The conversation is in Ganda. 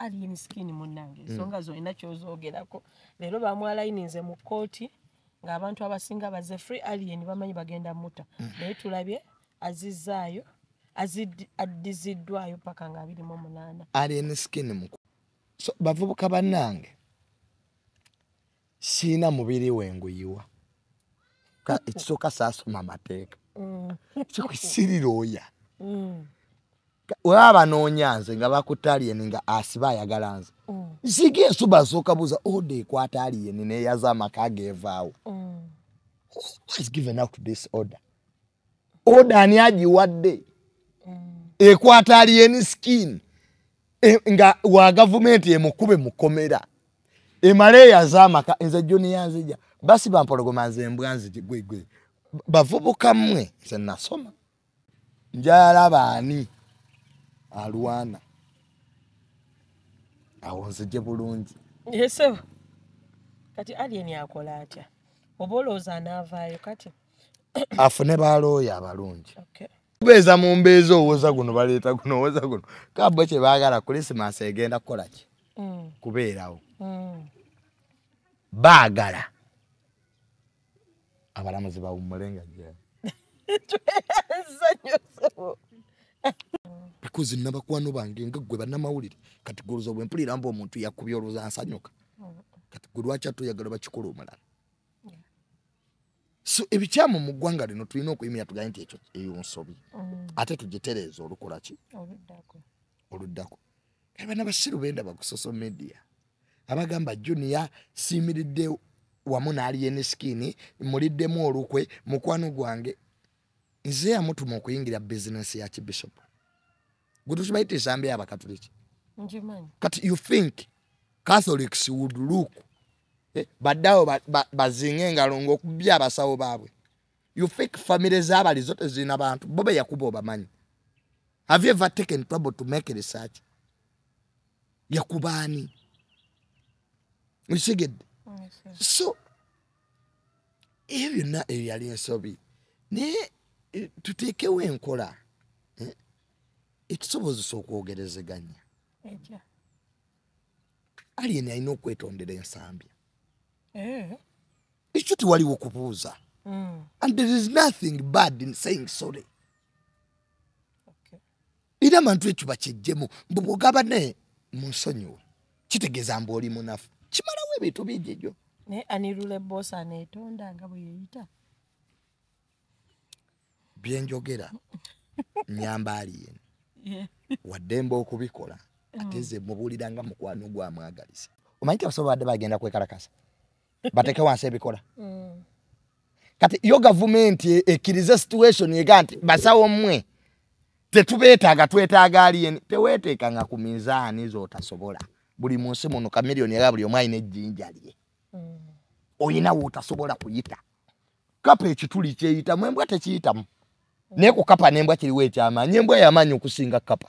alin skini munange mm. ensonga mm. zolina kyozogerako leero bamwalayininze mu kooti ngaabantu abasinga baze free alien bamanyi bagenda muta mm. naye mm. tulabye azizaayo addiziddwayo paka nga abiri mu munaana alien skini mu so bavubuka bannange siina mubiri wenguyiwa ekisooka saasoma mateeka mm. kikwisirira oya mm. weba banoonya nze nga bakutte aliyeni nga asiba ayagala nze nsiga ensuba nsooka buuza ode ekwata aliyeni neeyaza amaka ageevaawo mm. oda ani agiwadde mm. ekwata aliyeni skin e, nga wa gavumenti emukube mukomera emale eyaza amaka nze jjo neyanzija basi bampologoma nze embwanzi gwegwe bavubukammwe nze nasoma njayalabaani alwana awo nzije bulungi yeso kati alien akola atya oba olowooza anaavaayo kati afune balooya abalungi kubeeza mu mbeeza owooza guno baleeta guno owooza guno kabwe kye baagala kurisimasi egenda kukola ki mm. kubeerawo mm. baagala abalamuzi bawummule nga jeo kuzi nabakwano bange nga gwe bannamawulire kati golooza bwe mpulira mba omuntu yakubye olooza nsanyuka kati gwe lwaki atuyagala bakikola omulala so ebikyamu mu ggwanga lino tulina okuyimira tugane nti ekyo eyo nsobi mm. ate tugitereeza olukola ki oluddako abaana basiru bendaba ku social media abagamba junia siyimiridde wamu n'aliyenesikini muliddemu olukwe mukwano gwange nze yamutuma okuyingira bizinesi ya kibishopu gutukimaite esambe yabakatoliki kati you think catholics would look eh, baddawo bazinge ba, ba engalo ngaokubya abasawo baabwe you think famiry zabali zote zirina bantu bobe yakuba obamanyi have you ever taken trouble to make research yakubaani ukigedde so ebyo byonna ebyo yali ensobi naye eh, tuteekewo enkola eh? ekisobozesa okwogerezeganya alien alina okwetondera ensambya eh. ekyo tiwaliwo okubuuza hmm. and there is nothing bad in saying sorry era abantu ekyo bakyejjemu mbu bwogabane mu nsonyiwo kitegeeza mbu oli munafu kimalawo ebintu bingi ejyo byenjogera nyamba aliyen waddemba okubikola ateze mm. mubuulira nga mukwano gwamwagalisa omanyi ti abasobo badde bagenda kwekalakasa bateke wansi ebikola mm. kati yo gavumenti e- ekkiriza situation ega nti basawo mmwe tetubeetaaga twetaaga aliyeni teweeteekanga ku mizaani zootasobola buli munsi muno kamiriyoni era buli omu alina ejjinja lye mm. oyina wootasobola kuyita kapa ekituli kyeyitamu embwa tekiyitamu mm. nekukapa nembwa kiriwo ekyamanyi embwa yamanyi okusinga kapa